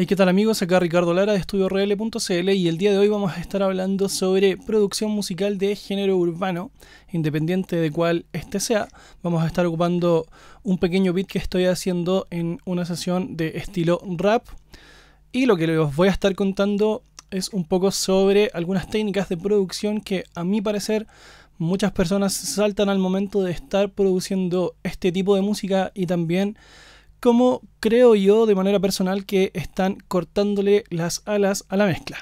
Hey, ¿qué tal amigos? Acá Ricardo Lara de EstudioRL.cl y el día de hoy vamos a estar hablando sobre producción musical de género urbano, independiente de cuál este sea. Vamos a estar ocupando un pequeño beat que estoy haciendo en una sesión de estilo rap. Y lo que les voy a estar contando es un poco sobre algunas técnicas de producción que a mi parecer muchas personas saltan al momento de estar produciendo este tipo de música y también como creo yo de manera personal que están cortándole las alas a la mezcla.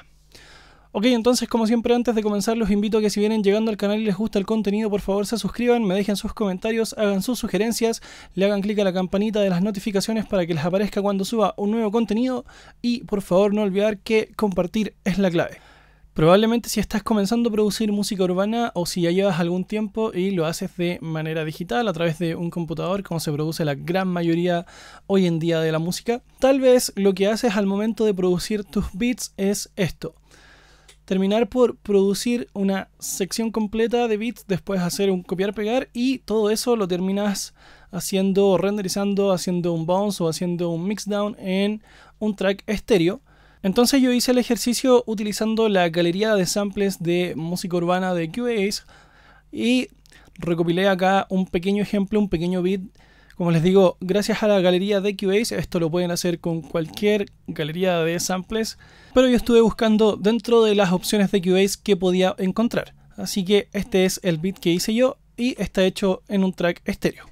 Ok, entonces como siempre antes de comenzar los invito a que si vienen llegando al canal y les gusta el contenido, por favor se suscriban, me dejen sus comentarios, hagan sus sugerencias, le hagan clic a la campanita de las notificaciones para que les aparezca cuando suba un nuevo contenido y por favor no olvidar que compartir es la clave. Probablemente si estás comenzando a producir música urbana o si ya llevas algún tiempo y lo haces de manera digital a través de un computador como se produce la gran mayoría hoy en día de la música, tal vez lo que haces al momento de producir tus beats es esto. Terminar por producir una sección completa de beats, después hacer un copiar-pegar y todo eso lo terminas haciendo, renderizando, haciendo un bounce o haciendo un mixdown en un track estéreo entonces yo hice el ejercicio utilizando la galería de samples de música urbana de QAs y recopilé acá un pequeño ejemplo, un pequeño beat. Como les digo, gracias a la galería de QAs, esto lo pueden hacer con cualquier galería de samples, pero yo estuve buscando dentro de las opciones de QAs que podía encontrar. Así que este es el beat que hice yo y está hecho en un track estéreo.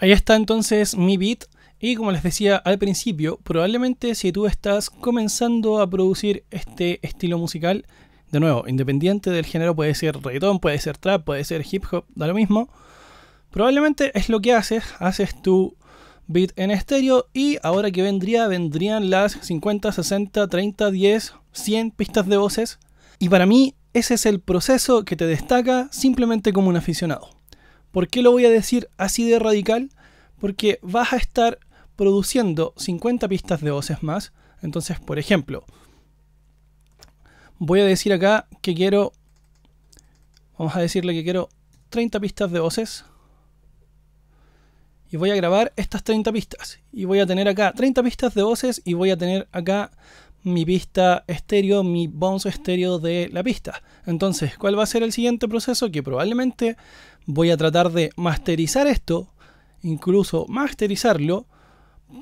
Ahí está entonces mi beat. Y como les decía al principio, probablemente si tú estás comenzando a producir este estilo musical, de nuevo, independiente del género, puede ser reggaeton puede ser trap, puede ser hip hop, da lo mismo. Probablemente es lo que haces, haces tu beat en estéreo y ahora que vendría vendrían las 50, 60, 30, 10, 100 pistas de voces. Y para mí ese es el proceso que te destaca simplemente como un aficionado. ¿Por qué lo voy a decir así de radical? Porque vas a estar produciendo 50 pistas de voces más. Entonces, por ejemplo, voy a decir acá que quiero, vamos a decirle que quiero 30 pistas de voces. Y voy a grabar estas 30 pistas. Y voy a tener acá 30 pistas de voces y voy a tener acá mi pista estéreo, mi bounce estéreo de la pista. Entonces, ¿cuál va a ser el siguiente proceso? Que probablemente voy a tratar de masterizar esto, incluso masterizarlo,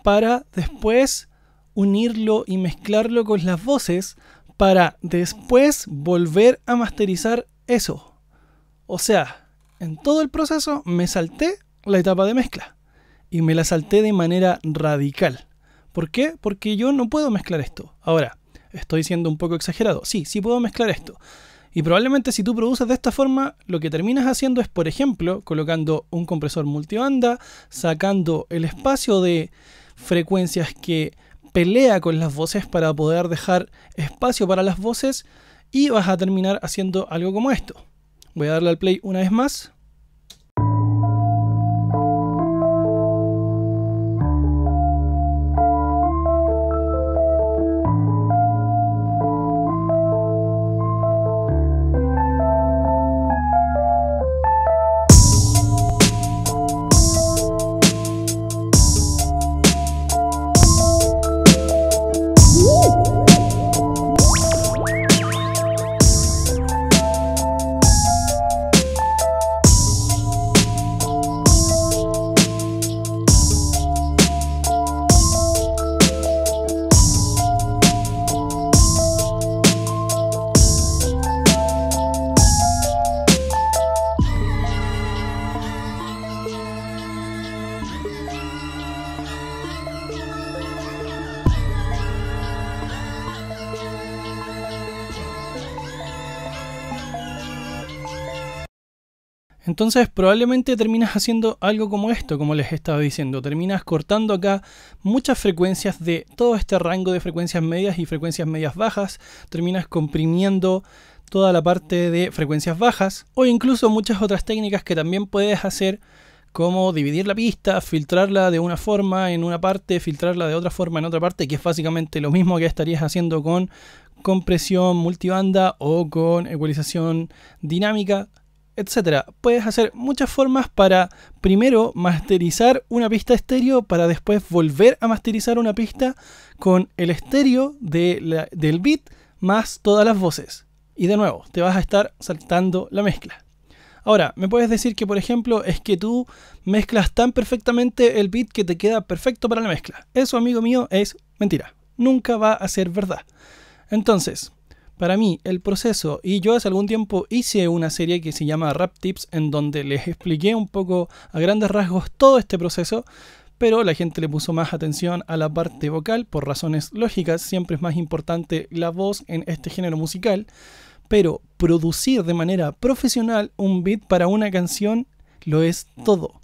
para después unirlo y mezclarlo con las voces, para después volver a masterizar eso. O sea, en todo el proceso me salté la etapa de mezcla y me la salté de manera radical. ¿Por qué? Porque yo no puedo mezclar esto. Ahora, estoy siendo un poco exagerado. Sí, sí puedo mezclar esto. Y probablemente si tú produces de esta forma, lo que terminas haciendo es, por ejemplo, colocando un compresor multibanda, sacando el espacio de frecuencias que pelea con las voces para poder dejar espacio para las voces y vas a terminar haciendo algo como esto. Voy a darle al play una vez más. Entonces probablemente terminas haciendo algo como esto, como les estaba diciendo. Terminas cortando acá muchas frecuencias de todo este rango de frecuencias medias y frecuencias medias bajas. Terminas comprimiendo toda la parte de frecuencias bajas. O incluso muchas otras técnicas que también puedes hacer como dividir la pista, filtrarla de una forma en una parte, filtrarla de otra forma en otra parte, que es básicamente lo mismo que estarías haciendo con compresión multibanda o con ecualización dinámica etcétera Puedes hacer muchas formas para primero masterizar una pista estéreo para después volver a masterizar una pista con el estéreo del beat más todas las voces. Y de nuevo, te vas a estar saltando la mezcla. Ahora, me puedes decir que, por ejemplo, es que tú mezclas tan perfectamente el beat que te queda perfecto para la mezcla. Eso, amigo mío, es mentira. Nunca va a ser verdad. Entonces, para mí el proceso. Y yo hace algún tiempo hice una serie que se llama Rap Tips en donde les expliqué un poco a grandes rasgos todo este proceso. Pero la gente le puso más atención a la parte vocal por razones lógicas. Siempre es más importante la voz en este género musical. Pero producir de manera profesional un beat para una canción lo es todo.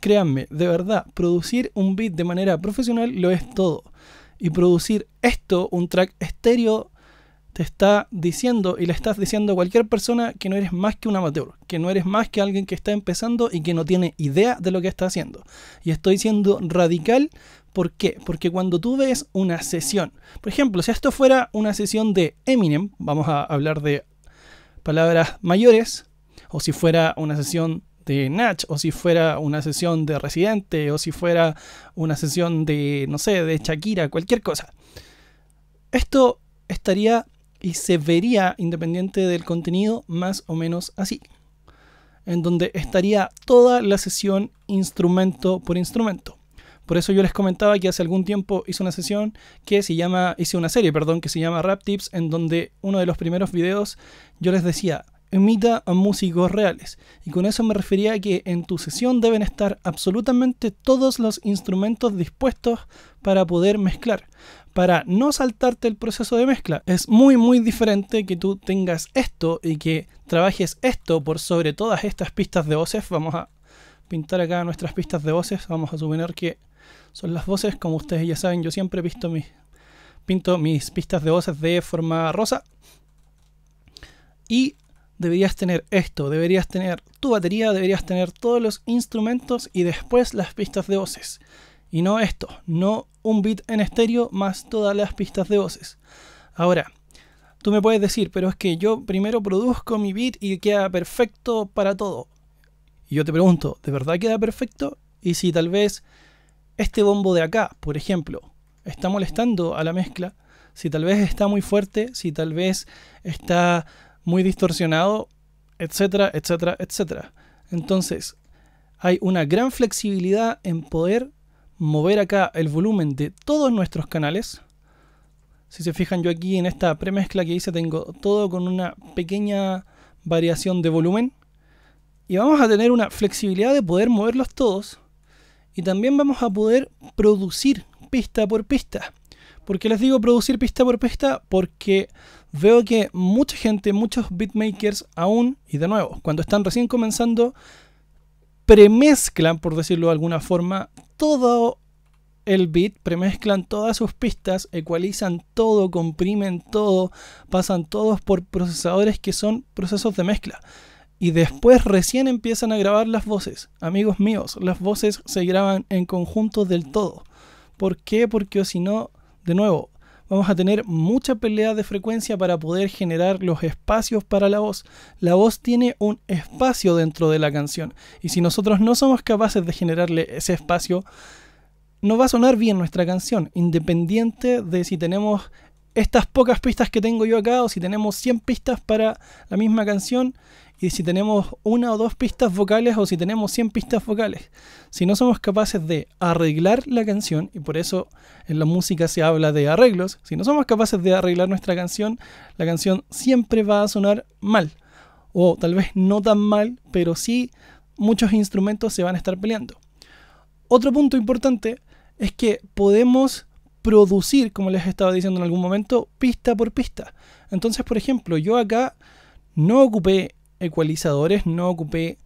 Créanme, de verdad, producir un beat de manera profesional lo es todo. Y producir esto, un track estéreo, te está diciendo y le estás diciendo a cualquier persona que no eres más que un amateur, que no eres más que alguien que está empezando y que no tiene idea de lo que está haciendo. Y estoy siendo radical, ¿por qué? Porque cuando tú ves una sesión, por ejemplo, si esto fuera una sesión de Eminem, vamos a hablar de palabras mayores, o si fuera una sesión de Natch, o si fuera una sesión de Residente, o si fuera una sesión de, no sé, de Shakira, cualquier cosa. Esto estaría y se vería, independiente del contenido, más o menos así, en donde estaría toda la sesión instrumento por instrumento. Por eso yo les comentaba que hace algún tiempo hice una sesión que se llama, hice una serie, perdón, que se llama Rap Tips, en donde uno de los primeros videos yo les decía, emita a músicos reales. Y con eso me refería a que en tu sesión deben estar absolutamente todos los instrumentos dispuestos para poder mezclar para no saltarte el proceso de mezcla. Es muy muy diferente que tú tengas esto y que trabajes esto por sobre todas estas pistas de voces. Vamos a pintar acá nuestras pistas de voces. Vamos a suponer que son las voces. Como ustedes ya saben, yo siempre visto mis, pinto mis pistas de voces de forma rosa. Y deberías tener esto, deberías tener tu batería, deberías tener todos los instrumentos y después las pistas de voces. Y no esto, no un beat en estéreo más todas las pistas de voces. Ahora, tú me puedes decir, pero es que yo primero produzco mi beat y queda perfecto para todo. Y yo te pregunto, ¿de verdad queda perfecto? Y si tal vez este bombo de acá, por ejemplo, está molestando a la mezcla, si tal vez está muy fuerte, si tal vez está muy distorsionado, etcétera, etcétera, etcétera. Entonces, hay una gran flexibilidad en poder mover acá el volumen de todos nuestros canales. Si se fijan yo aquí en esta premezcla que hice tengo todo con una pequeña variación de volumen. Y vamos a tener una flexibilidad de poder moverlos todos. Y también vamos a poder producir pista por pista. ¿Por qué les digo producir pista por pista? Porque veo que mucha gente, muchos beatmakers aún, y de nuevo, cuando están recién comenzando, premezclan, por decirlo de alguna forma, todo el beat, premezclan todas sus pistas, ecualizan todo, comprimen todo, pasan todos por procesadores que son procesos de mezcla. Y después recién empiezan a grabar las voces. Amigos míos, las voces se graban en conjunto del todo. ¿Por qué? Porque si no, de nuevo, vamos a tener mucha pelea de frecuencia para poder generar los espacios para la voz. La voz tiene un espacio dentro de la canción y si nosotros no somos capaces de generarle ese espacio, no va a sonar bien nuestra canción, independiente de si tenemos estas pocas pistas que tengo yo acá o si tenemos 100 pistas para la misma canción, y si tenemos una o dos pistas vocales o si tenemos 100 pistas vocales. Si no somos capaces de arreglar la canción, y por eso en la música se habla de arreglos, si no somos capaces de arreglar nuestra canción, la canción siempre va a sonar mal. O tal vez no tan mal, pero sí muchos instrumentos se van a estar peleando. Otro punto importante es que podemos producir, como les estaba diciendo en algún momento, pista por pista. Entonces, por ejemplo, yo acá no ocupé ecualizadores, no ocupé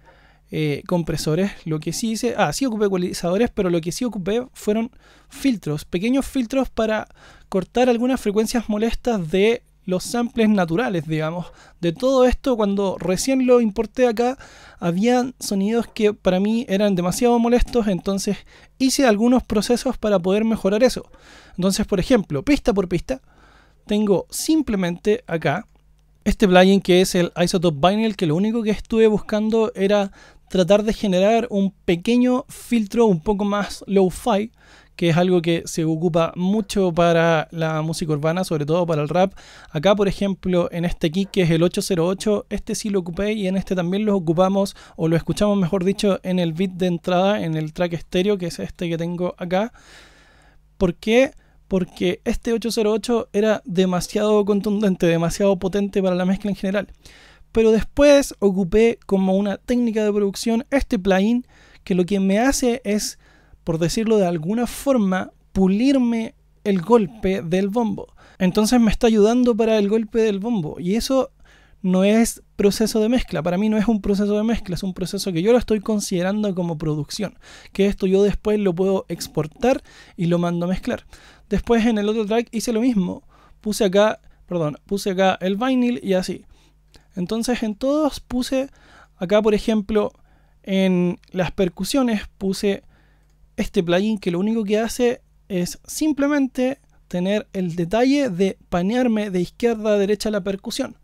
eh, compresores. Lo que sí hice, ah, sí ocupé ecualizadores, pero lo que sí ocupé fueron filtros, pequeños filtros para cortar algunas frecuencias molestas de los samples naturales, digamos. De todo esto, cuando recién lo importé acá, habían sonidos que para mí eran demasiado molestos, entonces hice algunos procesos para poder mejorar eso. Entonces, por ejemplo, pista por pista, tengo simplemente acá este plugin que es el Isotope Vinyl, que lo único que estuve buscando era tratar de generar un pequeño filtro un poco más low-fi, que es algo que se ocupa mucho para la música urbana, sobre todo para el rap. Acá, por ejemplo, en este kick que es el 808, este sí lo ocupé y en este también lo ocupamos, o lo escuchamos mejor dicho, en el beat de entrada, en el track estéreo, que es este que tengo acá. ¿Por qué? porque este 808 era demasiado contundente, demasiado potente para la mezcla en general. Pero después ocupé como una técnica de producción este plugin que lo que me hace es, por decirlo de alguna forma, pulirme el golpe del bombo. Entonces me está ayudando para el golpe del bombo y eso no es proceso de mezcla. Para mí no es un proceso de mezcla, es un proceso que yo lo estoy considerando como producción. Que esto yo después lo puedo exportar y lo mando a mezclar. Después en el otro track hice lo mismo. Puse acá, perdón, puse acá el vinyl y así. Entonces en todos puse acá, por ejemplo, en las percusiones puse este plugin que lo único que hace es simplemente tener el detalle de panearme de izquierda a derecha la percusión.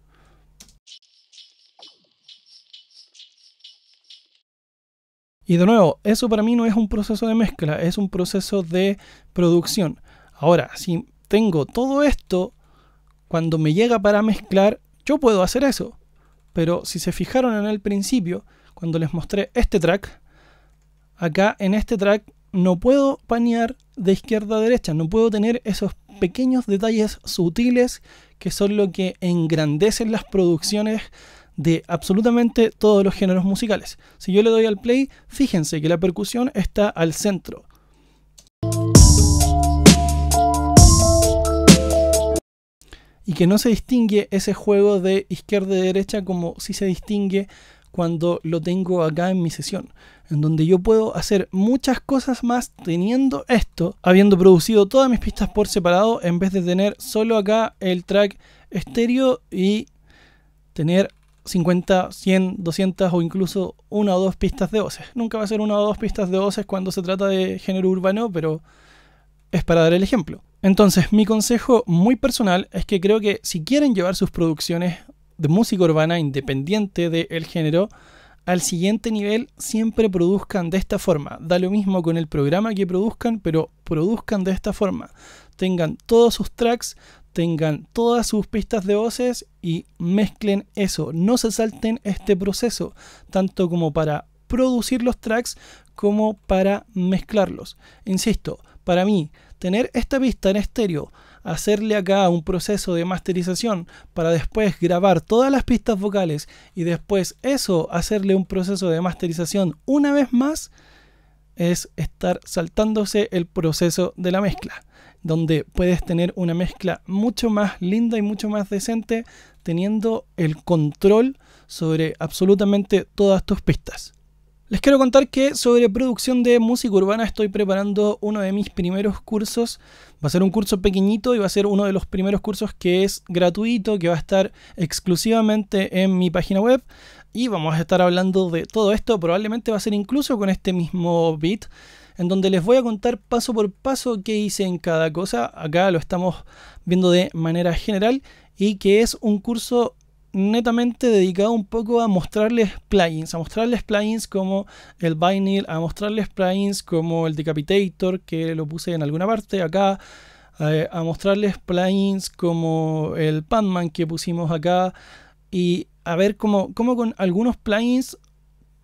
Y de nuevo, eso para mí no es un proceso de mezcla, es un proceso de producción. Ahora, si tengo todo esto, cuando me llega para mezclar, yo puedo hacer eso. Pero si se fijaron en el principio, cuando les mostré este track, acá en este track no puedo panear de izquierda a derecha, no puedo tener esos pequeños detalles sutiles que son lo que engrandecen las producciones de absolutamente todos los géneros musicales. Si yo le doy al play, fíjense que la percusión está al centro. Y que no se distingue ese juego de izquierda y derecha como si se distingue cuando lo tengo acá en mi sesión, en donde yo puedo hacer muchas cosas más teniendo esto, habiendo producido todas mis pistas por separado, en vez de tener solo acá el track estéreo y tener 50, 100, 200 o incluso una o dos pistas de voces. Nunca va a ser una o dos pistas de voces cuando se trata de género urbano, pero es para dar el ejemplo. Entonces, mi consejo muy personal es que creo que si quieren llevar sus producciones de música urbana independiente del género al siguiente nivel, siempre produzcan de esta forma. Da lo mismo con el programa que produzcan, pero produzcan de esta forma. Tengan todos sus tracks, tengan todas sus pistas de voces y mezclen eso. No se salten este proceso, tanto como para producir los tracks como para mezclarlos. Insisto, para mí, tener esta pista en estéreo, hacerle acá un proceso de masterización para después grabar todas las pistas vocales y después eso hacerle un proceso de masterización una vez más, es estar saltándose el proceso de la mezcla donde puedes tener una mezcla mucho más linda y mucho más decente teniendo el control sobre absolutamente todas tus pistas. Les quiero contar que sobre producción de música urbana estoy preparando uno de mis primeros cursos. Va a ser un curso pequeñito y va a ser uno de los primeros cursos que es gratuito, que va a estar exclusivamente en mi página web. Y vamos a estar hablando de todo esto. Probablemente va a ser incluso con este mismo beat en donde les voy a contar paso por paso qué hice en cada cosa. Acá lo estamos viendo de manera general y que es un curso netamente dedicado un poco a mostrarles plugins, a mostrarles plugins como el Vinyl, a mostrarles plugins como el Decapitator, que lo puse en alguna parte acá, eh, a mostrarles plugins como el Panman que pusimos acá y a ver cómo, cómo con algunos plugins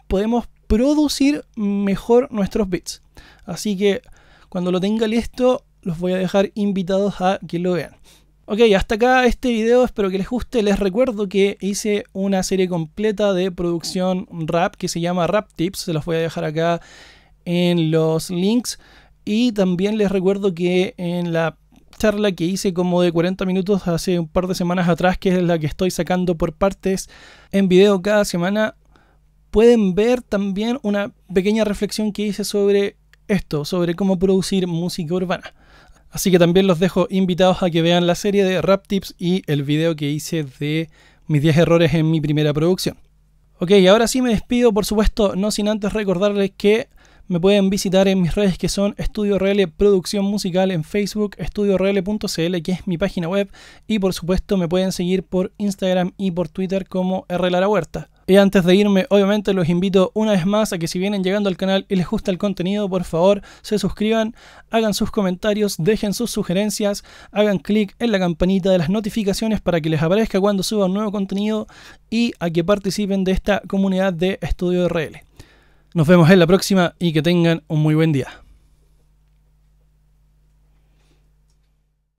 podemos producir mejor nuestros beats, Así que cuando lo tenga listo, los voy a dejar invitados a que lo vean. Ok, hasta acá este video, espero que les guste. Les recuerdo que hice una serie completa de producción rap que se llama Rap Tips, se los voy a dejar acá en los links. Y también les recuerdo que en la charla que hice como de 40 minutos hace un par de semanas atrás, que es la que estoy sacando por partes en video cada semana, pueden ver también una pequeña reflexión que hice sobre esto, sobre cómo producir música urbana. Así que también los dejo invitados a que vean la serie de Rap Tips y el video que hice de mis 10 errores en mi primera producción. Ok, ahora sí me despido, por supuesto, no sin antes recordarles que me pueden visitar en mis redes que son Estudio RL Producción Musical en Facebook, estudiorl.cl que es mi página web y por supuesto me pueden seguir por Instagram y por Twitter como Huerta. Y antes de irme, obviamente los invito una vez más a que si vienen llegando al canal y les gusta el contenido, por favor, se suscriban, hagan sus comentarios, dejen sus sugerencias, hagan clic en la campanita de las notificaciones para que les aparezca cuando suba nuevo contenido y a que participen de esta comunidad de estudio RL. Nos vemos en la próxima y que tengan un muy buen día.